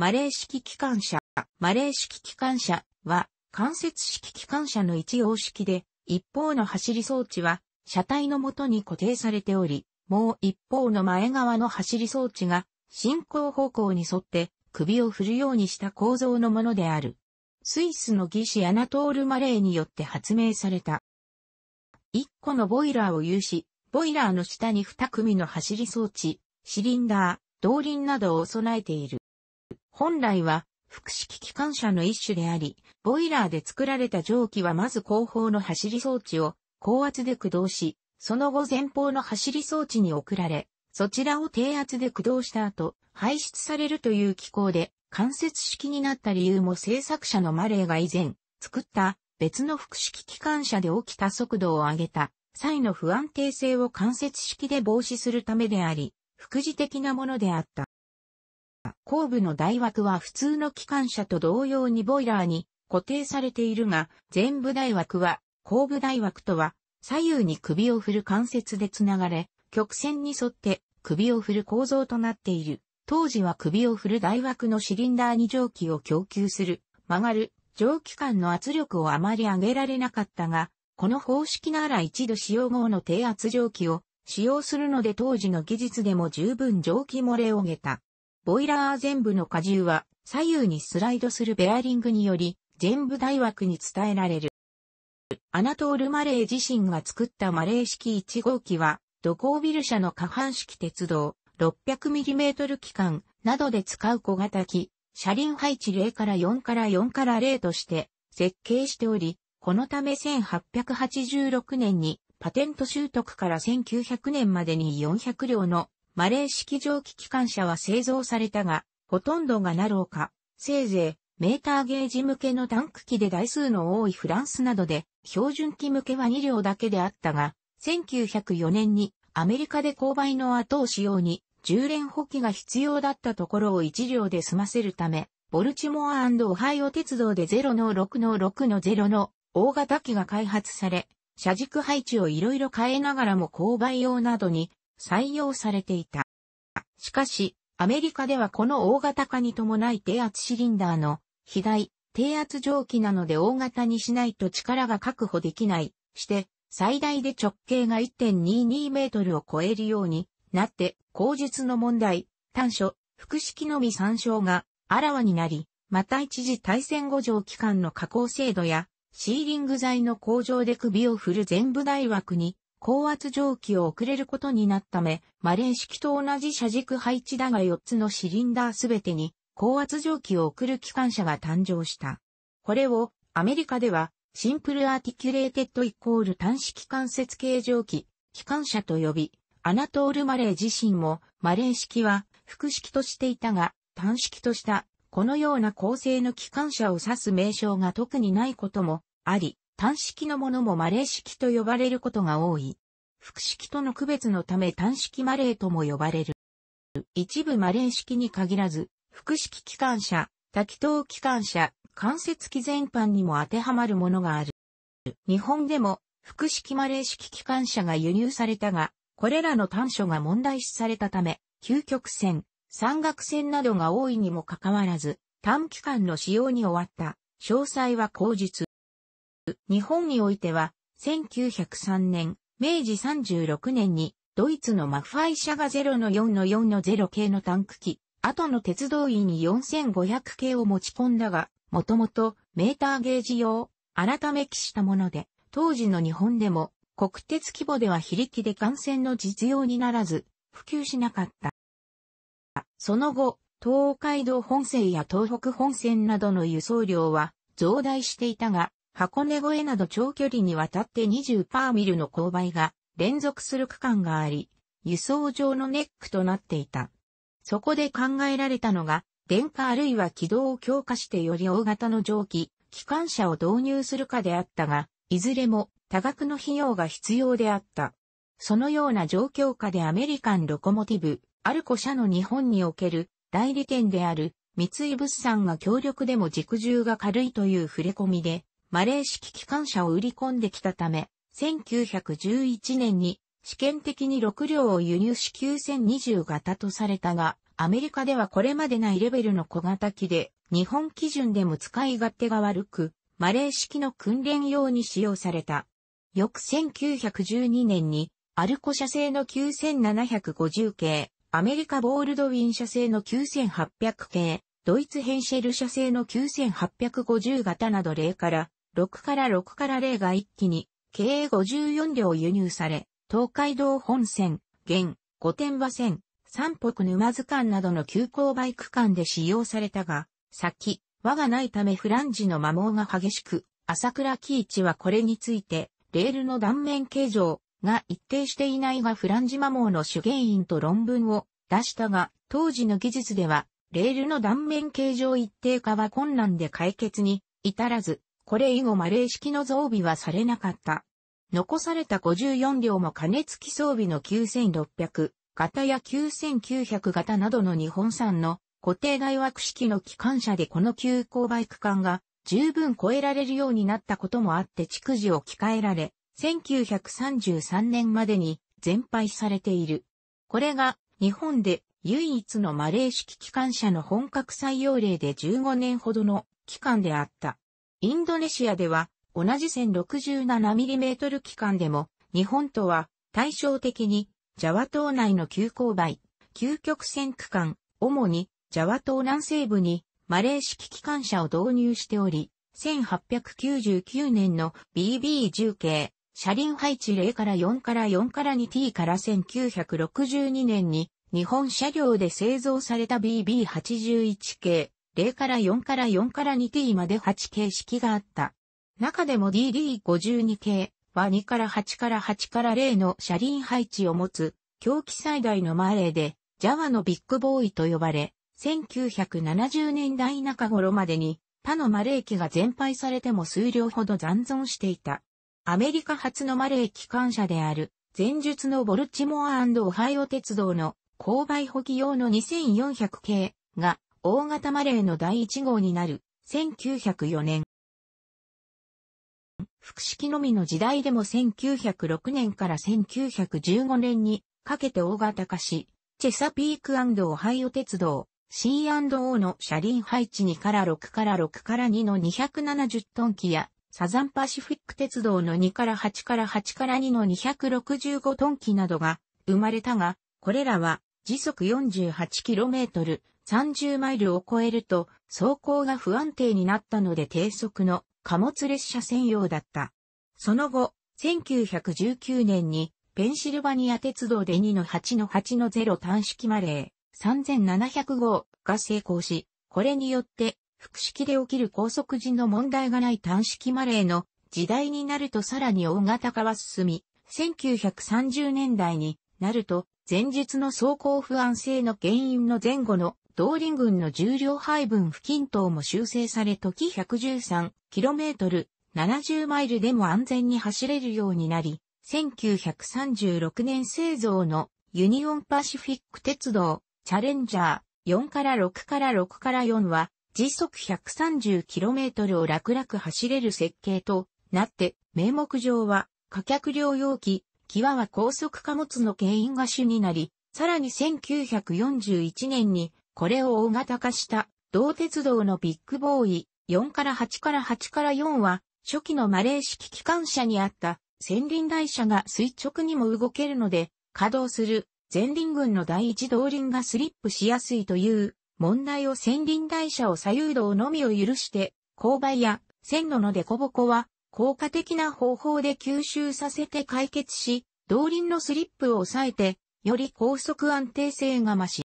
マレー式機関車。マレー式機関車は、関節式機関車の一様式で、一方の走り装置は、車体の元に固定されており、もう一方の前側の走り装置が、進行方向に沿って首を振るようにした構造のものである。スイスの技師アナトール・マレーによって発明された。一個のボイラーを有し、ボイラーの下に二組の走り装置、シリンダー、動輪などを備えている。本来は、複式機関車の一種であり、ボイラーで作られた蒸気はまず後方の走り装置を高圧で駆動し、その後前方の走り装置に送られ、そちらを低圧で駆動した後、排出されるという機構で、間接式になった理由も制作者のマレーが以前、作った別の複式機関車で起きた速度を上げた際の不安定性を間接式で防止するためであり、副次的なものであった。後部の台枠は普通の機関車と同様にボイラーに固定されているが、全部台枠は後部台枠とは左右に首を振る関節でつながれ、曲線に沿って首を振る構造となっている。当時は首を振る台枠のシリンダーに蒸気を供給する、曲がる、蒸気管の圧力をあまり上げられなかったが、この方式なら一度使用後の低圧蒸気を使用するので当時の技術でも十分蒸気漏れを上げた。ボイラー全部の荷重は左右にスライドするベアリングにより全部大枠に伝えられる。アナトール・マレー自身が作ったマレー式1号機は、ドコービル社の下半式鉄道 600mm 機関などで使う小型機、車輪配置0から4から4から0として設計しており、このため1886年にパテント習得から1900年までに400両のマレー式蒸気機関車は製造されたが、ほとんどがなろうか、せいぜいメーターゲージ向けのタンク機で台数の多いフランスなどで、標準機向けは2両だけであったが、1904年にアメリカで購買の後を使用に10連補機が必要だったところを1両で済ませるため、ボルチモアオハイオ鉄道で0の6の6の0の大型機が開発され、車軸配置をいろいろ変えながらも購買用などに採用されていた。しかし、アメリカではこの大型化に伴い低圧シリンダーの肥大、低圧蒸気なので大型にしないと力が確保できない、して、最大で直径が1.22メートルを超えるようになって、口述の問題、短所、複式のみ参照があらわになり、また一時対戦後上機関の加工制度や、シーリング材の工場で首を振る全部大枠に高圧蒸気を送れることになったため、マレー式と同じ車軸配置だが4つのシリンダーすべてに高圧蒸気を送る機関車が誕生した。これをアメリカではシンプルアーティキュレーテッドイコール単式関節形蒸気、機関車と呼び、アナトール・マレー自身もマレー式は複式としていたが単式としたこのような構成の機関車を指す名称が特にないこともあり、単式のものもマレー式と呼ばれることが多い。複式との区別のため単式マレーとも呼ばれる。一部マレー式に限らず、複式機関車、多気筒機関車、関節機全般にも当てはまるものがある。日本でも、複式マレー式機関車が輸入されたが、これらの短所が問題視されたため、究極線、山岳線などが多いにもかかわらず、短期間の使用に終わった。詳細は口述。日本においては、1903年、明治36年に、ドイツのマファイ社が0の4の4の0系のタンク機、後の鉄道員に4500系を持ち込んだが、もともとメーターゲージ用、改め機したもので、当時の日本でも国鉄規模では非力で感染の実用にならず、普及しなかった。その後、東海道本線や東北本線などの輸送量は増大していたが、箱根越えなど長距離にわたって20パーミルの勾配が連続する区間があり、輸送上のネックとなっていた。そこで考えられたのが、電化あるいは軌道を強化してより大型の蒸気、機関車を導入するかであったが、いずれも多額の費用が必要であった。そのような状況下でアメリカンロコモティブ、アルコ社の日本における代理店である三井物産が協力でも軸重が軽いという触れ込みでマレー式機関車を売り込んできたため、1911年に試験的に6両を輸入し9020型とされたが、アメリカではこれまでないレベルの小型機で、日本基準でも使い勝手が悪く、マレー式の訓練用に使用された。翌1912年に、アルコ社製の9750系、アメリカボールドウィン社製の9800系、ドイツヘンシェル社製の9850型など例から、6から6から0が一気に、計54両輸入され、東海道本線、現、御殿場線、三北沼津間などの急行バイク間で使用されたが、先、輪がないためフランジの摩耗が激しく、朝倉喜一はこれについて、レールの断面形状が一定していないがフランジ摩耗の主原因と論文を出したが、当時の技術では、レールの断面形状一定化は困難で解決に至らず、これ以後マレー式の増備はされなかった。残された54両も加熱機装備の9600型や9900型などの日本産の固定外枠式の機関車でこの急行バイク間が十分超えられるようになったこともあって築地をき換えられ、1933年までに全廃されている。これが日本で唯一のマレー式機関車の本格採用例で15年ほどの期間であった。インドネシアでは、同じ 1067mm 機関でも、日本とは対照的に、ジャワ島内の急勾配、究極線区間、主にジャワ島南西部にマレー式機関車を導入しており、1899年の BB10 系、車輪配置0から4から4から 2T から1962年に日本車両で製造された BB81 系、0から4から4から 2t まで8形式があった。中でも DD52 系は2から8から8から0の車輪配置を持つ、狂気最大のマーレーで、ジャワのビッグボーイと呼ばれ、1970年代中頃までに他のマレー機が全廃されても数量ほど残存していた。アメリカ初のマレー機関車である、前述のボルチモアオハイオ鉄道の購買補給用の2400系が大型マレーの第1号になる、1904年。複式のみの時代でも1906年から1915年にかけて大型化し、チェサピークオハイオ鉄道 C&O の車輪配置2から6から6から2の270トン機や、サザンパシフィック鉄道の2から8から8から2の265トン機などが生まれたが、これらは時速 48km、30マイルを超えると走行が不安定になったので低速の貨物列車専用だった。その後、1919年にペンシルバニア鉄道で2の8の8の0短式マレー3700号が成功し、これによって複式で起きる高速時の問題がない短式マレーの時代になるとさらに大型化は進み、1930年代になると前述の走行不安性の原因の前後の同輪軍の重量配分付近等も修正され時 113km、70マイルでも安全に走れるようになり、1936年製造のユニオンパシフィック鉄道、チャレンジャー、4から6から6から4は、時速 130km を楽々走れる設計となって、名目上は、貨客量容器、際は高速貨物の牽引が主になり、さらに1941年にこれを大型化した、同鉄道のビッグボーイ、4から8から8から4は、初期のマレー式機関車にあった、千輪台車が垂直にも動けるので、稼働する前輪群の第一動輪がスリップしやすいという問題を千輪台車を左右動のみを許して、勾配や線路の凸凹は効果的な方法で吸収させて解決し、動輪のスリップを抑えて、より高速安定性が増し、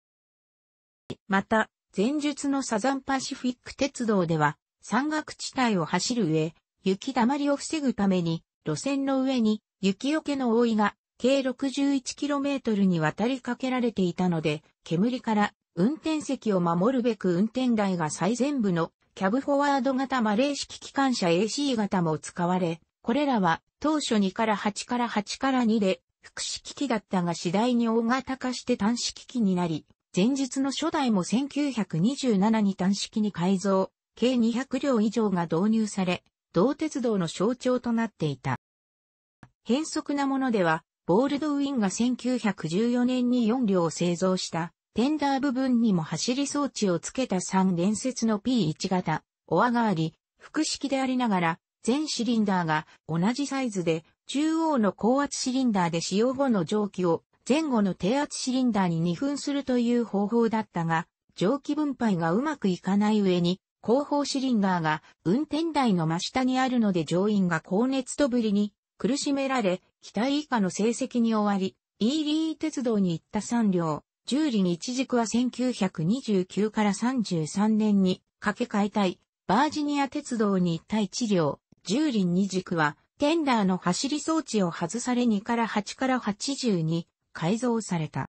また、前述のサザンパシフィック鉄道では、山岳地帯を走る上、雪だまりを防ぐために、路線の上に雪よけの覆いが計 61km にわたりかけられていたので、煙から運転席を守るべく運転台が最前部のキャブフォワード型マレー式機関車 AC 型も使われ、これらは当初2から8から8から2で複式機だったが次第に大型化して端式機になり、前述の初代も1927に単式に改造、計200両以上が導入され、同鉄道の象徴となっていた。変則なものでは、ボールドウィンが1914年に4両を製造した、テンダー部分にも走り装置を付けた3連節の P1 型、オアがあり、複式でありながら、全シリンダーが同じサイズで、中央の高圧シリンダーで使用後の蒸気を前後の低圧シリンダーに二分するという方法だったが、蒸気分配がうまくいかない上に、後方シリンダーが運転台の真下にあるので乗員が高熱とぶりに苦しめられ、期待以下の成績に終わり、イーリー鉄道に行った3両、十里に一軸は1929から33年に掛け替えたい、バージニア鉄道に行った1両、十里二軸は、テンダーの走り装置を外され2から8から82、改造された。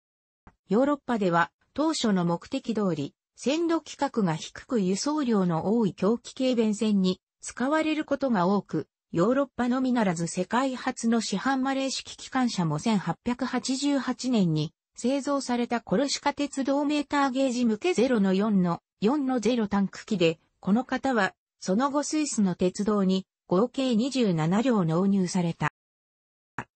ヨーロッパでは当初の目的通り、線路規格が低く輸送量の多い狂気軽便船に使われることが多く、ヨーロッパのみならず世界初の市販マレー式機関車も1888年に製造されたコルシカ鉄道メーターゲージ向け0の4の4の0タンク機で、この方はその後スイスの鉄道に合計27両納入された。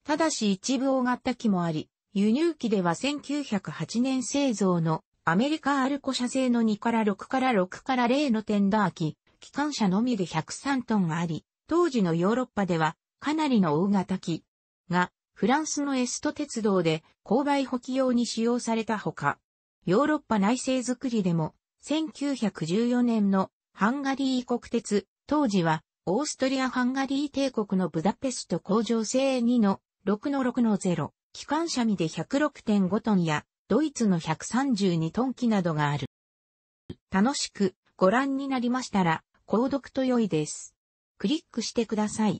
ただし一部大型機もあり、輸入機では1908年製造のアメリカアルコ社製の2から6から6から0のテンダー機、機関車のみで103トンあり、当時のヨーロッパではかなりの大型機がフランスのエスト鉄道で購買補給用に使用されたほか、ヨーロッパ内製作りでも1914年のハンガリー国鉄、当時はオーストリア・ハンガリー帝国のブダペスト工場製2の6の6の0機関車身で106.5トンや、ドイツの132トン機などがある。楽しくご覧になりましたら、購読と良いです。クリックしてください。